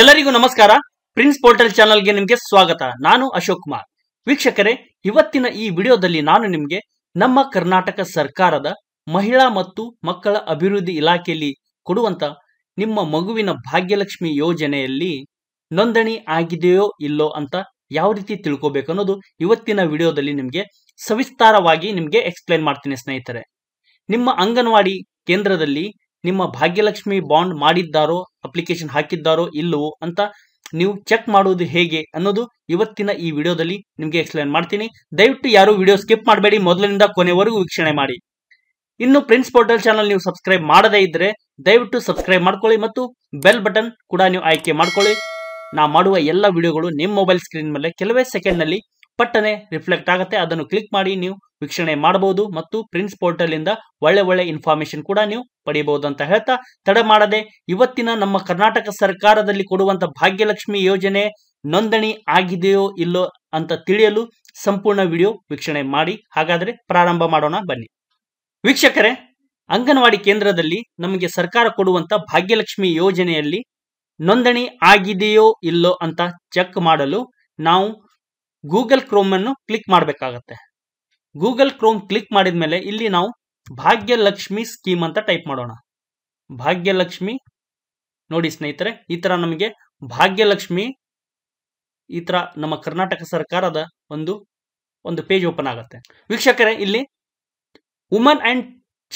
ಎಲ್ಲರಿಗೂ ನಮಸ್ಕಾರ prince portal ಚಾನಲ್ಗೆ ನಿಮಗೆ ಸ್ವಾಗತ ನಾನು ಅಶೋಕ್ ಕುಮಾರ್ ವೀಕ್ಷಕರೇ ಇವತ್ತಿನ ಈ ವಿಡಿಯೋದಲ್ಲಿ ನಾನು ನಿಮಗೆ ನಮ್ಮ ಕರ್ನಾಟಕ ಸರ್ಕಾರದ ಮಹಿಳಾ ಮತ್ತು ಮಕ್ಕಳ ಅಭಿವೃದ್ಧಿ ಇಲಾಖೆಯಲ್ಲಿ ಕೊಡುವಂತ ನಿಮ್ಮ ಮಗುವಿನ ಭಾಗ್ಯಲಕ್ಷ್ಮಿ ಯೋಜನೆಯಲ್ಲಿ ನೋಂದಣಿ ಆಗಿದೆಯೋ ಇಲ್ಲೋ ಅಂತ ಯಾವ ರೀತಿ ತಿಳ್ಕೋಬೇಕು ಅನ್ನೋದು ಇವತ್ತಿನ ವಿಡಿಯೋದಲ್ಲಿ ನಿಮಗೆ ಸವಿಸ್ತಾರವಾಗಿ ನಿಮಗೆ ಎಕ್ಸ್ಪ್ಲೈನ್ ಮಾಡ್ತೀನಿ ಸ್ನೇಹಿತರೆ ನಿಮ್ಮ ಅಂಗನವಾಡಿ ಕೇಂದ್ರದಲ್ಲಿ ನಿಮ್ಮ ಭಾಗ್ಯಲಕ್ಷ್ಮಿ ಬಾಂಡ್ ಮಾಡಿದ್ದಾರೋ ಅಪ್ಲಿಕೇಶನ್ ಹಾಕಿದ್ದಾರೋ ಇಲ್ಲವೋ ಅಂತ ನೀವು ಚೆಕ್ ಮಾಡುವುದು ಹೇಗೆ ಅನ್ನೋದು ಇವತ್ತಿನ ಈ ವಿಡಿಯೋದಲ್ಲಿ ನಿಮಗೆ ಎಕ್ಸ್ಪ್ಲೇನ್ ಮಾಡ್ತೀನಿ ದಯವಿಟ್ಟು ಯಾರು ವಿಡಿಯೋ ಸ್ಕಿಪ್ ಮಾಡಬೇಡಿ ಮೊದಲಿನಿಂದ ಕೊನೆವರೆಗೂ ವೀಕ್ಷಣೆ ಮಾಡಿ ಇನ್ನು ಪ್ರಿನ್ಸ್ ಪೋರ್ಟಲ್ ಚಾನಲ್ ನೀವು ಸಬ್ಸ್ಕ್ರೈಬ್ ಮಾಡದೇ ಇದ್ರೆ ದಯವಿಟ್ಟು ಸಬ್ಸ್ಕ್ರೈಬ್ ಮಾಡ್ಕೊಳ್ಳಿ ಮತ್ತು ಬೆಲ್ ಬಟನ್ ಕೂಡ ನೀವು ಆಯ್ಕೆ ಮಾಡ್ಕೊಳ್ಳಿ ನಾ ಮಾಡುವ ಎಲ್ಲ ವಿಡಿಯೋಗಳು ನಿಮ್ಮ ಮೊಬೈಲ್ ಸ್ಕ್ರೀನ್ ಮೇಲೆ ಕೆಲವೇ ಸೆಕೆಂಡ್ ನಲ್ಲಿ ಪಟ್ಟನೆ ರಿಫ್ಲೆಕ್ಟ್ ಆಗುತ್ತೆ ಅದನ್ನು ಕ್ಲಿಕ್ ಮಾಡಿ ನೀವು ವೀಕ್ಷಣೆ ಮಾಡಬಹುದು ಮತ್ತು ಪ್ರಿನ್ಸ್ ಪೋರ್ಟಲ್ ಇಂದ ಒಳ್ಳೆ ಒಳ್ಳೆ ಇನ್ಫಾರ್ಮೇಶನ್ ಕೂಡ ನೀವು ಪಡೆಯಬಹುದು ಅಂತ ಹೇಳ್ತಾ ತಡ ಮಾಡದೆ ಇವತ್ತಿನ ನಮ್ಮ ಕರ್ನಾಟಕ ಸರ್ಕಾರದಲ್ಲಿ ಕೊಡುವಂತ ಭಾಗ್ಯಲಕ್ಷ್ಮಿ ಯೋಜನೆ ನೋಂದಣಿ ಆಗಿದೆಯೋ ಇಲ್ಲೋ ಅಂತ ತಿಳಿಯಲು ಸಂಪೂರ್ಣ ವಿಡಿಯೋ ವೀಕ್ಷಣೆ ಮಾಡಿ ಹಾಗಾದ್ರೆ ಪ್ರಾರಂಭ ಮಾಡೋಣ ಬನ್ನಿ ವೀಕ್ಷಕರೇ ಅಂಗನವಾಡಿ ಕೇಂದ್ರದಲ್ಲಿ ನಮಗೆ ಸರ್ಕಾರ ಕೊಡುವಂತ ಭಾಗ್ಯಲಕ್ಷ್ಮಿ ಯೋಜನೆಯಲ್ಲಿ ನೋಂದಣಿ ಆಗಿದೆಯೋ ಇಲ್ಲೋ ಅಂತ ಚೆಕ್ ಮಾಡಲು ನಾವು ಗೂಗಲ್ ಕ್ರೋಮ್ ಅನ್ನು ಕ್ಲಿಕ್ ಮಾಡಬೇಕಾಗತ್ತೆ ಗೂಗಲ್ ಕ್ರೋಮ್ ಕ್ಲಿಕ್ ಮಾಡಿದ ಮೇಲೆ ಇಲ್ಲಿ ನಾವು ಭಾಗ್ಯಲಕ್ಷ್ಮಿ ಸ್ಕೀಮ್ ಅಂತ ಟೈಪ್ ಮಾಡೋಣ ಭಾಗ್ಯಲಕ್ಷ್ಮಿ ನೋಡಿ ಸ್ನೇಹಿತರೆ ಈ ಥರ ನಮಗೆ ಭಾಗ್ಯಲಕ್ಷ್ಮಿ ಈ ಥರ ನಮ್ಮ ಕರ್ನಾಟಕ ಸರ್ಕಾರದ ಒಂದು ಒಂದು ಪೇಜ್ ಓಪನ್ ಆಗುತ್ತೆ ವೀಕ್ಷಕರೇ ಇಲ್ಲಿ woman and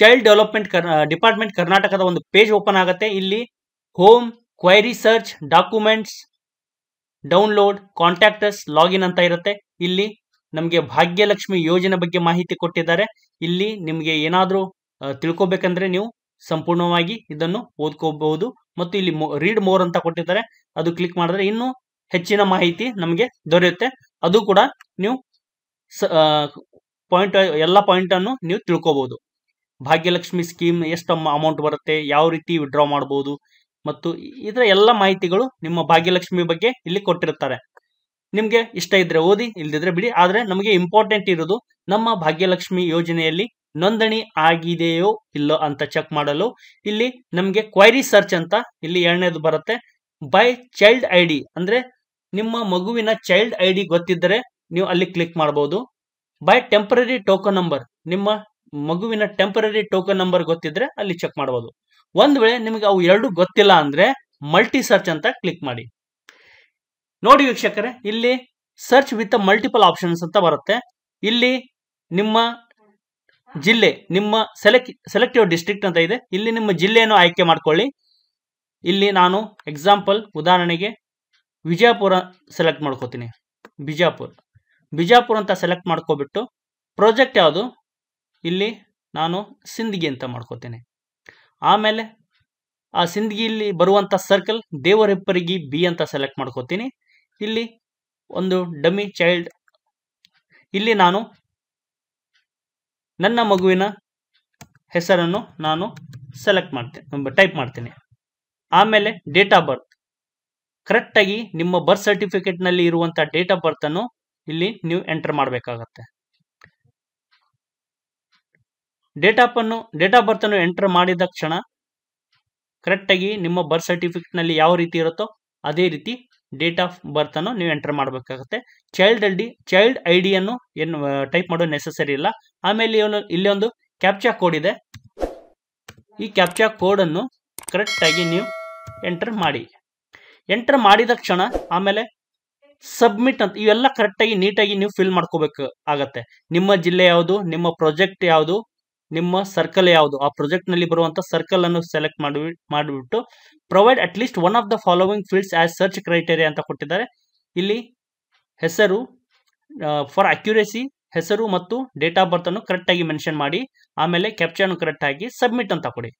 child development department ಕರ್ನಾಟಕದ ಒಂದು ಪೇಜ್ ಓಪನ್ ಆಗುತ್ತೆ ಇಲ್ಲಿ home query search documents download contractors login ಅಂತ ಇರುತ್ತೆ ಇಲ್ಲಿ ನಮಗೆ ಭಾಗ್ಯಲಕ್ಷ್ಮಿ ಯೋಜನೆ ಬಗ್ಗೆ ಮಾಹಿತಿ ಕೊಟ್ಟಿದ್ದಾರೆ ಇಲ್ಲಿ ನಿಮಗೆ ಏನಾದರೂ ತಿಳ್ಕೊಬೇಕಂದ್ರೆ ನೀವು ಸಂಪೂರ್ಣವಾಗಿ ಇದನ್ನು ಓದ್ಕೋಬಹುದು ಮತ್ತು ಇಲ್ಲಿ ರೀಡ್ ಮೋರ್ ಅಂತ ಕೊಟ್ಟಿದ್ದಾರೆ ಅದು ಕ್ಲಿಕ್ ಮಾಡಿದ್ರೆ ಇನ್ನೂ ಹೆಚ್ಚಿನ ಮಾಹಿತಿ ನಮಗೆ ದೊರೆಯುತ್ತೆ ಅದು ಕೂಡ ನೀವು ಪಾಯಿಂಟ್ ಎಲ್ಲ ಪಾಯಿಂಟ್ ಅನ್ನು ನೀವು ತಿಳ್ಕೋಬಹುದು ಭಾಗ್ಯಲಕ್ಷ್ಮಿ ಸ್ಕೀಮ್ ಎಷ್ಟು ಅಮೌಂಟ್ ಬರುತ್ತೆ ಯಾವ ರೀತಿ ವಿಡ್ರಾ ಮಾಡಬಹುದು ಮತ್ತು ಇದರ ಎಲ್ಲ ಮಾಹಿತಿಗಳು ನಿಮ್ಮ ಭಾಗ್ಯಲಕ್ಷ್ಮಿ ಬಗ್ಗೆ ಇಲ್ಲಿ ಕೊಟ್ಟಿರುತ್ತಾರೆ ನಿಮಗೆ ಇಷ್ಟ ಇದ್ರೆ ಓದಿ ಇಲ್ದಿದ್ರೆ ಬಿಡಿ ಆದ್ರೆ ನಮಗೆ ಇಂಪಾರ್ಟೆಂಟ್ ಇರೋದು ನಮ್ಮ ಭಾಗ್ಯಲಕ್ಷ್ಮಿ ಯೋಜನೆಯಲ್ಲಿ ನೋಂದಣಿ ಆಗಿದೆಯೋ ಇಲ್ಲೋ ಅಂತ ಚೆಕ್ ಮಾಡಲು ಇಲ್ಲಿ ನಮಗೆ ಕ್ವೈರಿ ಸರ್ಚ್ ಅಂತ ಇಲ್ಲಿ ಎರಡನೇದು ಬರುತ್ತೆ ಬೈ ಚೈಲ್ಡ್ ಐ ಡಿ ಅಂದ್ರೆ ನಿಮ್ಮ ಮಗುವಿನ ಚೈಲ್ಡ್ ಐ ಡಿ ಗೊತ್ತಿದ್ದರೆ ನೀವು ಅಲ್ಲಿ ಕ್ಲಿಕ್ ಮಾಡಬಹುದು ಬೈ ಟೆಂಪರರಿ ಟೋಕನ್ ನಂಬರ್ ನಿಮ್ಮ ಮಗುವಿನ ಟೆಂಪರರಿ ಟೋಕನ್ ನಂಬರ್ ಗೊತ್ತಿದ್ರೆ ಅಲ್ಲಿ ಚೆಕ್ ಮಾಡಬಹುದು ಒಂದ್ ವೇಳೆ ನಿಮಗೆ ಅವು ಎರಡು ಗೊತ್ತಿಲ್ಲ ಅಂದ್ರೆ ಮಲ್ಟಿ ಸರ್ಚ್ ಅಂತ ಕ್ಲಿಕ್ ಮಾಡಿ ನೋಡಿ ವೀಕ್ಷಕರೇ ಇಲ್ಲಿ ಸರ್ಚ್ ವಿತ್ ಮಲ್ಟಿಪಲ್ ಆಪ್ಷನ್ಸ್ ಅಂತ ಬರುತ್ತೆ ಇಲ್ಲಿ ನಿಮ್ಮ ಜಿಲ್ಲೆ ನಿಮ್ಮ ಸೆಲೆಕ್ಟ್ ಸೆಲೆಕ್ಟಿವ್ ಡಿಸ್ಟ್ರಿಕ್ಟ್ ಅಂತ ಇದೆ ಇಲ್ಲಿ ನಿಮ್ಮ ಜಿಲ್ಲೆಯನ್ನು ಆಯ್ಕೆ ಮಾಡ್ಕೊಳ್ಳಿ ಇಲ್ಲಿ ನಾನು ಎಕ್ಸಾಂಪಲ್ ಉದಾಹರಣೆಗೆ ವಿಜಯಪುರ ಸೆಲೆಕ್ಟ್ ಮಾಡ್ಕೋತೀನಿ ಬಿಜಾಪುರ್ ಬಿಜಾಪುರ ಅಂತ ಸೆಲೆಕ್ಟ್ ಮಾಡ್ಕೊಬಿಟ್ಟು ಪ್ರಾಜೆಕ್ಟ್ ಯಾವುದು ಇಲ್ಲಿ ನಾನು ಸಿಂದಗಿ ಅಂತ ಮಾಡ್ಕೋತೀನಿ ಆಮೇಲೆ ಆ ಸಿಂದಗಿಯಲ್ಲಿ ಬರುವಂಥ ಸರ್ಕಲ್ ದೇವರೆಪ್ಪರಿಗೆ ಬಿ ಅಂತ ಸೆಲೆಕ್ಟ್ ಮಾಡ್ಕೋತೀನಿ ಇಲ್ಲಿ ಒಂದು ಡಮ್ಮಿ ಚೈಲ್ಡ್ ಇಲ್ಲಿ ನಾನು ನನ್ನ ಮಗುವಿನ ಹೆಸರನ್ನು ನಾನು ಸೆಲೆಕ್ಟ್ ಮಾಡ್ತೇನೆ ಟೈಪ್ ಮಾಡ್ತೀನಿ ಆಮೇಲೆ ಡೇಟ್ ಆಫ್ ಬರ್ತ್ ಕರೆಕ್ಟಾಗಿ ನಿಮ್ಮ ಬರ್ತ್ ಸರ್ಟಿಫಿಕೇಟ್ನಲ್ಲಿ ಇರುವಂಥ ಡೇಟ್ ಆಫ್ ಬರ್ತನ್ನು ಇಲ್ಲಿ ನೀವು ಎಂಟರ್ ಮಾಡಬೇಕಾಗತ್ತೆ ಡೇಟ್ ಆಫ್ ಅನ್ನು ಡೇಟ್ ಆಫ್ ಬರ್ತನ್ನು ಎಂಟರ್ ಮಾಡಿದ ಕ್ಷಣ ಕರೆಕ್ಟಾಗಿ ನಿಮ್ಮ ಬರ್ತ್ ಸರ್ಟಿಫಿಕೇಟ್ನಲ್ಲಿ ಯಾವ ರೀತಿ ಇರುತ್ತೋ ಅದೇ ರೀತಿ ಡೇಟ್ ಆಫ್ ಅನ್ನು ನೀವು ಎಂಟರ್ ಮಾಡಬೇಕಾಗುತ್ತೆ ಚೈಲ್ಡ್ ಐಡಿ ಚೈಲ್ಡ್ ಐ ಡಿಯನ್ನು ಏನು ಟೈಪ್ ಮಾಡೋ ನೆಸೆಸರಿ ಇಲ್ಲ ಆಮೇಲೆ ಇಲ್ಲಿ ಒಂದು ಕ್ಯಾಪ್ಚಾ ಕೋಡ್ ಇದೆ ಈ ಕ್ಯಾಪ್ಚಾ ಕೋಡನ್ನು ಕರೆಕ್ಟಾಗಿ ನೀವು ಎಂಟರ್ ಮಾಡಿ ಎಂಟರ್ ಮಾಡಿದ ಕ್ಷಣ ಆಮೇಲೆ ಸಬ್ಮಿಟ್ ಅಂತ ಇವೆಲ್ಲ ಕರೆಕ್ಟಾಗಿ ನೀಟಾಗಿ ನೀವು ಫಿಲ್ ಮಾಡ್ಕೋಬೇಕು ಆಗತ್ತೆ ನಿಮ್ಮ ಜಿಲ್ಲೆ ಯಾವುದು ನಿಮ್ಮ ಪ್ರಾಜೆಕ್ಟ್ ಯಾವುದು ನಿಮ್ಮ ಸರ್ಕಲ್ ಯಾವುದು ಆ ಪ್ರಾಜೆಕ್ಟ್ ನಲ್ಲಿ ಬರುವಂತ ಸರ್ಕಲ್ ಅನ್ನು ಸೆಲೆಕ್ಟ್ ಮಾಡಿ ಮಾಡಿಬಿಟ್ಟು provide at least one of the following fields as search criteria ಅಂತ ಕೊಟ್ಟಿದ್ದಾರೆ ಇಲ್ಲಿ ಹೆಸರು ಫಾರ್ ಅಕ್ಯುರೇಸಿ ಹೆಸರು ಮತ್ತು ಡೇಟ್ ಆಫ್ ಬರ್ತ್ ಅನ್ನು ಕರೆಕ್ಟ್ ಆಗಿ ಮೆನ್ಷನ್ ಮಾಡಿ ಆಮೇಲೆ ಕ್ಯಾಪ್ಚನ್ನು ಕರೆಕ್ಟ್ ಆಗಿ ಸಬ್ಮಿಟ್ ಅಂತ ಕೊಡಿ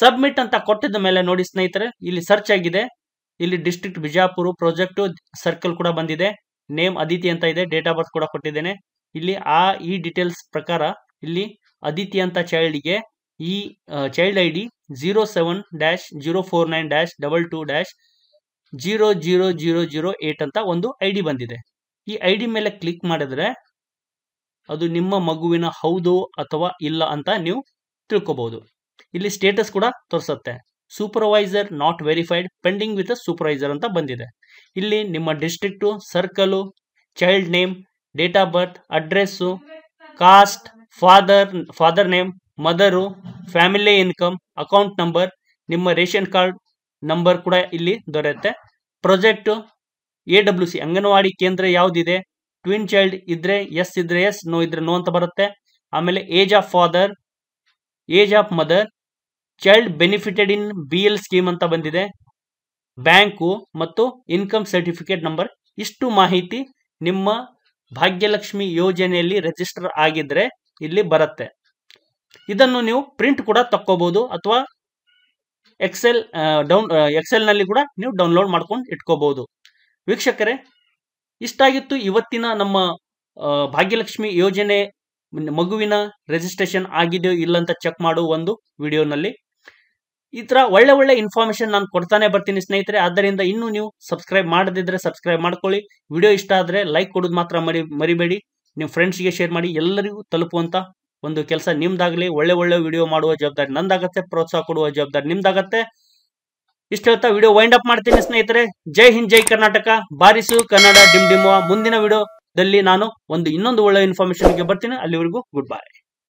ಸಬ್ಮಿಟ್ ಅಂತ ಕೊಟ್ಟಿದ ಮೇಲೆ ನೋಡಿ ಸ್ನೇಹಿತರೆ ಇಲ್ಲಿ ಸರ್ಚ್ ಆಗಿದೆ ಇಲ್ಲಿ ಡಿಸ್ಟ್ರಿಕ್ಟ್ ಬಿಜಾಪುರ ಪ್ರಾಜೆಕ್ಟ್ ಸರ್ಕಲ್ ಕೂಡ ಬಂದಿದೆ ನೇಮ್ ಅದಿತಿ ಅಂತ ಇದೆ ಡೇಟ್ ಆಫ್ ಬರ್ತ್ ಕೂಡ ಕೊಟ್ಟಿದ್ದೇನೆ ಇಲ್ಲಿ ಆ ಈ ಡೀಟೇಲ್ಸ್ ಪ್ರಕಾರ ಇಲ್ಲಿ ಅದಿತಿ ಅಂತ ಚೈಲ್ಡ್ಗೆ ಈ child I D zero seven dash zero four nine dash double two dash zero zero zero zero eight ಅಂತ ಒಂದು ಐ ಡಿ ಬಂದಿದೆ ಈ ಐ ಡಿ ಮೇಲೆ ಕ್ಲಿಕ್ ಮಾಡಿದ್ರೆ ಅದು ನಿಮ್ಮ ಮಗುವಿನ ಹೌದು ಅಥವಾ ಇಲ್ಲ ಅಂತ ನೀವು ತಿಳ್ಕೊಬಹುದು ಇಲ್ಲಿ ಸ್ಟೇಟಸ್ ಕೂಡ ತೋರಿಸುತ್ತೆ supervisor not verified pending with supervisor ಅಂತ ಬಂದಿದೆ ಇಲ್ಲಿ ನಿಮ್ಮ district circle child name date of birth address caste father father name mother family income account number ನಿಮ್ಮ ರೇಷನ್ ಕಾರ್ಡ್ ನಂಬರ್ ಕೂಡ ಇಲ್ಲಿ ದೊರೆಯುತ್ತೆ project A W C anganwadi ಕೇಂದ್ರ ಯಾವುದಿದೆ ಟ್ವಿನ್ ಚೈಲ್ಡ್ ಇದ್ರೆ ಎಸ್ ಇದ್ರೆ ಎಸ್ ನೋ ಇದ್ರೆ ನೋ ಅಂತ ಬರುತ್ತೆ ಆಮೇಲೆ age of father age of mother child benefited in B L scheme ಅಂತ ಬಂದಿದೆ ಬ್ಯಾಂಕು ಮತ್ತು ಇನ್ಕಮ್ ಸರ್ಟಿಫಿಕೇಟ್ ನಂಬರ್ ಇಷ್ಟು ಮಾಹಿತಿ ನಿಮ್ಮ ಭಾಗ್ಯಲಕ್ಷ್ಮಿ ಯೋಜನೆಯಲ್ಲಿ ರಿಜಿಸ್ಟರ್ ಆಗಿದ್ರೆ ಇಲ್ಲಿ ಬರುತ್ತೆ ಇದನ್ನು ನೀವು ಪ್ರಿಂಟ್ ಕೂಡ ತಕ್ಕೋಬಹುದು ಅಥವಾ ಎಕ್ಸೆಲ್ ಡೌನ್ ಎಕ್ಸೆಲ್ ನಲ್ಲಿ ಕೂಡ ನೀವು ಡೌನ್ಲೋಡ್ ಮಾಡ್ಕೊಂಡು ಇಟ್ಕೋಬಹುದು ವೀಕ್ಷಕರೇ ಇಷ್ಟಾಗಿತ್ತು ಇವತ್ತಿನ ನಮ್ಮ ಭಾಗ್ಯಲಕ್ಷ್ಮಿ ಯೋಜನೆ ಮಗುವಿನ ರಿಜಿಸ್ಟ್ರೇಷನ್ ಆಗಿದೆಯೋ ಇಲ್ಲ ಅಂತ ಚೆಕ್ ಮಾಡುವ ಒಂದು ವಿಡಿಯೋನಲ್ಲಿ ಈ ತರ ಒಳ್ಳೆ ಒಳ್ಳೆ ಇನ್ಫಾರ್ಮೇಷನ್ ನಾನು ಕೊಡ್ತಾನೆ ಬರ್ತೀನಿ ಸ್ನೇಹಿತರೆ ಆದ್ದರಿಂದ ಇನ್ನೂ ನೀವು ಸಬ್ಸ್ಕ್ರೈಬ್ ಮಾಡದಿದ್ರೆ ಸಬ್ಸ್ಕ್ರೈಬ್ ಮಾಡ್ಕೊಳ್ಳಿ ವಿಡಿಯೋ ಇಷ್ಟ ಆದರೆ ಲೈಕ್ ಕೊಡೋದು ಮಾತ್ರ ಮರಿ ಮರಿಬೇಡಿ ನಿಮ್ಮ ಫ್ರೆಂಡ್ಸ್ಗೆ ಶೇರ್ ಮಾಡಿ ಎಲ್ಲರಿಗೂ ತಲುಪುವಂತ ಒಂದು ಕೆಲಸ ನಿಮ್ದಾಗಲಿ ಒಳ್ಳೆ ಒಳ್ಳೆ ವಿಡಿಯೋ ಮಾಡುವ ಜವಾಬ್ದಾರಿ ನಂದಾಗತ್ತೆ ಪ್ರೋತ್ಸಾಹ ಕೊಡುವ ಜವಾಬ್ದಾರಿ ನಿಮ್ದಾಗತ್ತೆ ಇಷ್ಟ ಹೇಳ್ತಾ ವಿಡಿಯೋ ವೈಂಡ್ ಅಪ್ ಮಾಡ್ತೀನಿ ಸ್ನೇಹಿತರೆ ಜೈ ಹಿಂದ್ ಜೈ ಕರ್ನಾಟಕ ಬಾರಿಸು ಕನ್ನಡ ಡಿಮ್ ಡಿಮುವ ಮುಂದಿನ ವಿಡಿಯೋದಲ್ಲಿ ನಾನು ಒಂದು ಇನ್ನೊಂದು ಒಳ್ಳೆ ಗೆ ಬರ್ತೀನಿ ಅಲ್ಲಿವರೆಗೂ ಗುಡ್ ಬಾಯ್